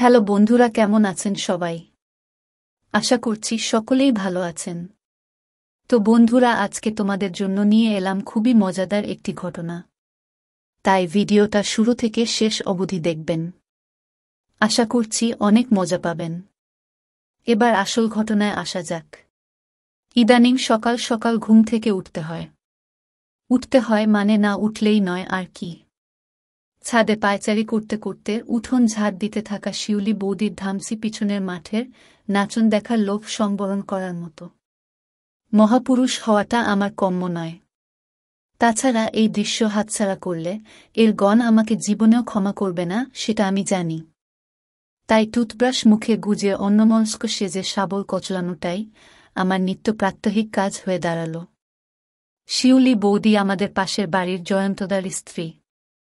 hello বন্ধুরা কেমন আছেন সবাই আশা করছি সকলেই ভালো আছেন তো বন্ধুরা আজকে তোমাদের জন্য নিয়ে এলাম খুবই মজাদার একটি ঘটনা তাই ভিডিওটা শুরু থেকে শেষ অবধি দেখবেন আশা করছি অনেক মজা পাবেন এবার আসল ঘটনায় আসা যাক ইদানিং সকাল সকাল ঘুম থেকে উঠতে হয় উঠতে হয় মানে না উঠলেই নয় আর কি ছাদে পায়চারি করতে করতে উঠোন ঝাড় দিতে থাকা শিউলি বৌদির ধামসি পিছনের মাঠের নাচন দেখার লোভ সম্বরণ করার মতো মহাপুরুষ হওয়াটা আমার কম্য নয় তাছাড়া এই দৃশ্য হাতছাড়া করলে এর গণ আমাকে জীবনেও ক্ষমা করবে না সেটা আমি জানি তাই টুথব্রাশ মুখে গুজে অন্যমনস্ক সেজে সাবল কচলানোটাই আমার নিত্য প্রাত্যহিক কাজ হয়ে দাঁড়াল শিউলি বৌদি আমাদের পাশের বাড়ির জয়ন্তদার স্ত্রী